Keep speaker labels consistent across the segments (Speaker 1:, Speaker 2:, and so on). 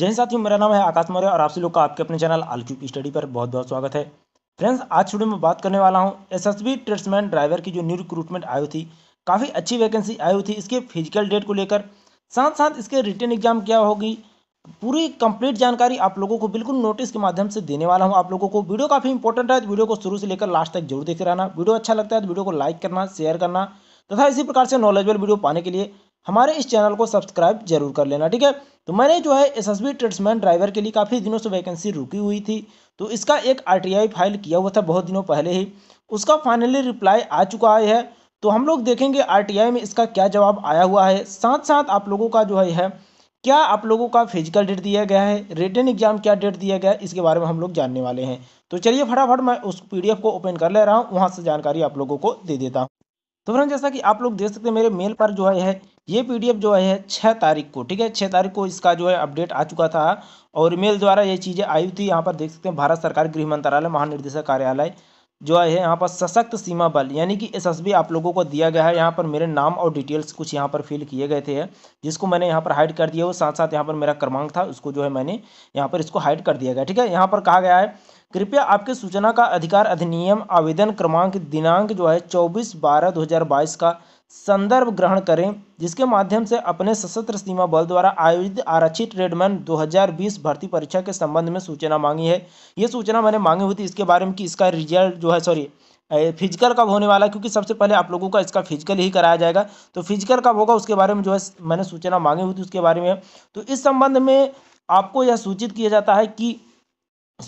Speaker 1: जय साथियों मेरा नाम है आकाश मौर्य और आप सभी लोग का आपके अपने चैनल आलक्यूब स्टडी पर बहुत बहुत स्वागत है फ्रेंड्स आज वीडियो में बात करने वाला हूं एसएसबी ट्रेड्समैन ड्राइवर की जो न्यू रिक्रूटमेंट आई थी काफ़ी अच्छी वैकेंसी आई हुई थी इसके फिजिकल डेट को लेकर साथ साथ इसके रिटर्न एग्जाम क्या होगी पूरी कंप्लीट जानकारी आप लोगों को बिल्कुल नोटिस के माध्यम से देने वाला हूँ आप लोगों को वीडियो काफ़ी इंपॉर्टेंट है तो वीडियो को शुरू से लेकर लास्ट तक जरूर देखते रहना वीडियो अच्छा लगता है तो वीडियो को लाइक करना शेयर करना तथा इसी प्रकार से नॉलेजबल वीडियो पाने के लिए हमारे इस चैनल को सब्सक्राइब जरूर कर लेना ठीक है तो मैंने जो है S S B tradesman driver के लिए काफ़ी दिनों से वैकेंसी रुकी हुई थी तो इसका एक आर टी आई फाइल किया हुआ था बहुत दिनों पहले ही उसका फाइनली रिप्लाई आ चुका है तो हम लोग देखेंगे आर टी आई में इसका क्या जवाब आया हुआ है साथ साथ आप लोगों का जो है क्या आप लोगों का फिजिकल डेट दिया गया है रिटर्न एग्जाम क्या डेट दिया गया है इसके बारे में हम लोग जानने वाले हैं तो चलिए फटाफट मैं उस पीडीएफ को ओपन कर ले रहा हूँ वहाँ से जानकारी आप लोगों को दे देता हूँ तो फ्रेंड जैसा कि आप लोग देख सकते हैं मेरे मेल पर जो है ये पीडीएफ जो है छः तारीख को ठीक है छः तारीख को इसका जो है अपडेट आ चुका था और ईमेल द्वारा ये चीज़ें आई थी यहाँ पर देख सकते हैं भारत सरकार गृह मंत्रालय महानिर्देशक कार्यालय जो है यहाँ पर सशक्त सीमा बल यानी कि एसएसबी आप लोगों को दिया गया है यहाँ पर मेरे नाम और डिटेल्स कुछ यहाँ पर फिल किए गए थे जिसको मैंने यहाँ पर हाइड कर दिया वो साथ साथ यहाँ पर मेरा क्रमांक था उसको जो है मैंने यहाँ पर इसको हाइड कर दिया गया ठीक है यहाँ पर कहा गया है कृपया आपके सूचना का अधिकार अधिनियम आवेदन क्रमांक दिनांक जो है चौबीस बारह दो का संदर्भ ग्रहण करें जिसके माध्यम से अपने सशस्त्र सीमा बल द्वारा आयोजित आरक्षित ट्रेडमैन 2020 भर्ती परीक्षा के संबंध में सूचना मांगी है ये सूचना मैंने मांगी हुई थी इसके बारे में कि इसका रिजल्ट जो है सॉरी फिजिकल कब होने वाला है क्योंकि सबसे पहले आप लोगों का इसका फिजिकल ही कराया जाएगा तो फिजिकल कब होगा उसके बारे में जो है मैंने सूचना मांगी हुई थी उसके बारे में तो इस संबंध में आपको यह सूचित किया जाता है कि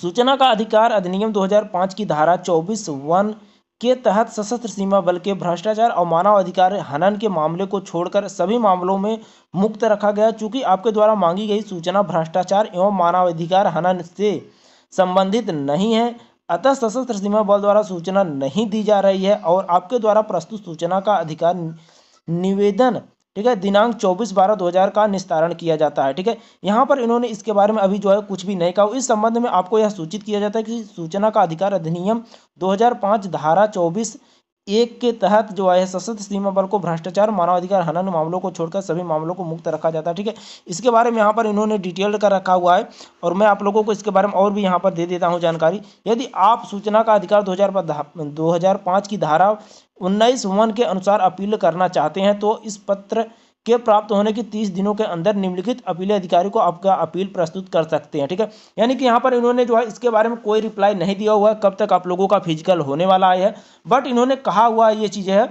Speaker 1: सूचना का अधिकार अधिनियम दो की धारा चौबीस वन के तहत सशस्त्र सीमा बल के भ्रष्टाचार और मानवाधिकार हनन के मामले को छोड़कर सभी मामलों में मुक्त रखा गया चूंकि आपके द्वारा मांगी गई सूचना भ्रष्टाचार एवं मानवाधिकार हनन से संबंधित नहीं है अतः सशस्त्र सीमा बल द्वारा सूचना नहीं दी जा रही है और आपके द्वारा प्रस्तुत सूचना का अधिकार निवेदन ठीक है दिनांक 24 बारह 2000 का निस्तारण किया जाता है ठीक है यहाँ पर इन्होंने इसके बारे में अभी जो है कुछ भी नहीं कहा इस संबंध में आपको यह सूचित किया जाता है कि सूचना का अधिकार अधिनियम 2005 धारा चौबीस एक के तहत जो है सशस्त्र सीमा बल को भ्रष्टाचार मानवाधिकार हनन मामलों को छोड़कर सभी मामलों को मुक्त रखा जाता है ठीक है इसके बारे में यहाँ पर इन्होंने डिटेल कर रखा हुआ है और मैं आप लोगों को इसके बारे में और भी यहाँ पर दे देता हूँ जानकारी यदि आप सूचना का अधिकार दो हज़ार की धारा उन्नीस वन के अनुसार अपील करना चाहते हैं तो इस पत्र के प्राप्त होने के तीस दिनों के अंदर निम्नलिखित अपील अधिकारी को आपका अपील प्रस्तुत कर सकते हैं ठीक है यानी कि यहाँ पर इन्होंने जो है इसके बारे में कोई रिप्लाई नहीं दिया हुआ है कब तक आप लोगों का फिजिकल होने वाला है बट इन्होंने कहा हुआ ये चीज़ें है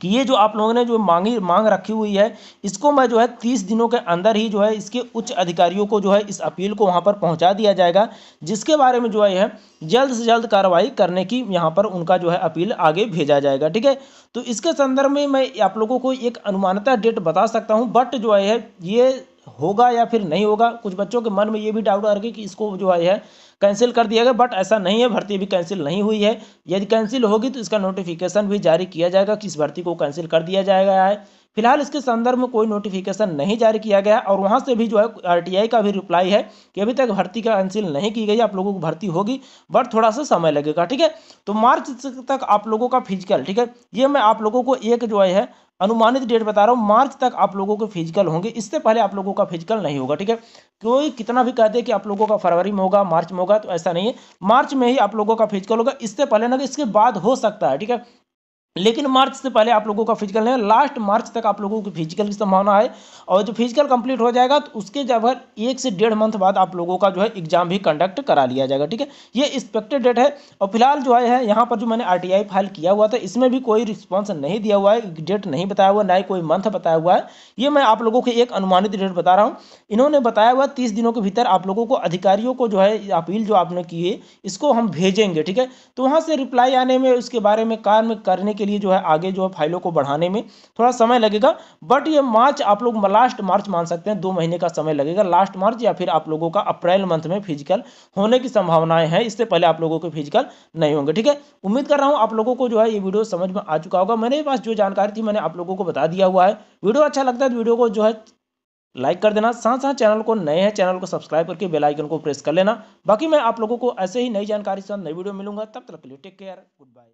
Speaker 1: कि ये जो आप लोगों ने जो मांगी मांग रखी हुई है इसको मैं जो है तीस दिनों के अंदर ही जो है इसके उच्च अधिकारियों को जो है इस अपील को वहाँ पर पहुँचा दिया जाएगा जिसके बारे में जो है जल्द से जल्द कार्रवाई करने की यहाँ पर उनका जो है अपील आगे भेजा जाएगा ठीक है तो इसके संदर्भ में मैं आप लोगों को एक अनुमानता डेट बता सकता हूँ बट जो है ये होगा या फिर नहीं होगा कुछ बच्चों के मन में ये भी डाउट आ रही कि इसको जो है कैंसिल कर दिया गया बट ऐसा नहीं है भर्ती अभी कैंसिल नहीं हुई है यदि कैंसिल होगी तो इसका नोटिफिकेशन भी जारी किया जाएगा किस भर्ती को कैंसिल कर दिया जाएगा है फिलहाल इसके संदर्भ में कोई नोटिफिकेशन नहीं जारी किया गया और वहाँ से भी जो है आर का भी रिप्लाई है कि अभी तक भर्ती का कैंसिल नहीं की गई आप लोगों को भर्ती होगी बट थोड़ा सा समय लगेगा ठीक है तो मार्च तक आप लोगों का फिजिकल ठीक है ये मैं आप लोगों को एक जो है अनुमानित डेट बता रहा हूँ मार्च तक आप लोगों के फिजिकल होंगे इससे पहले आप लोगों का फिजिकल नहीं होगा ठीक है कोई कितना भी कहते हैं कि आप लोगों का फरवरी में होगा मार्च में होगा तो ऐसा नहीं है मार्च में ही आप लोगों का फिजिकल होगा इससे पहले ना इसके बाद हो सकता है ठीक है लेकिन मार्च से पहले आप लोगों का फिजिकल है लास्ट मार्च तक आप लोगों की फिजिकल की संभावना है और जो फिजिकल कंप्लीट हो जाएगा तो उसके जब एक से डेढ़ मंथ बाद आप लोगों का जो है एग्जाम भी कंडक्ट करा लिया जाएगा ठीक है ये एक्सपेक्टेड डेट है और फिलहाल जो है यहाँ पर जो मैंने आर फाइल किया हुआ था इसमें भी कोई रिस्पॉन्स नहीं दिया हुआ है डेट नहीं बताया हुआ ना ही कोई मंथ बताया हुआ है ये मैं आप लोगों के एक अनुमानित डेट बता रहा हूँ इन्होंने बताया हुआ तीस दिनों के भीतर आप लोगों को अधिकारियों को जो है अपील जो आपने की है इसको हम भेजेंगे ठीक है तो वहाँ से रिप्लाई आने में उसके बारे में कार्य करने के लिए जो है आगे जो है फाइलों को बढ़ाने में थोड़ा समय लगेगा बट ये मार्च आप लोग लास्ट मार्च मान सकते हैं दो महीने का समय लगेगा लास्ट मार्च या फिर आप लोगों का अप्रैल मंथ में फिजिकल होने की संभावनाएं हैं इससे पहले आप लोगों के फिजिकल नहीं होंगे ठीक है उम्मीद कर रहा हूँ आप लोगों को जो है ये वीडियो समझ में आ चुका होगा मेरे पास जो जानकारी थी मैंने आप लोगों को बता दिया हुआ है वीडियो अच्छा लगता है तो वीडियो को जो है लाइक कर देना साथ साथ चैनल को नए हैं चैनल को सब्सक्राइब करके बेल आइकन को प्रेस कर लेना बाकी मैं आप लोगों को ऐसे ही नई जानकारी के साथ नई वीडियो मिलूंगा तब तक के लिए टेक केयर गुड बाय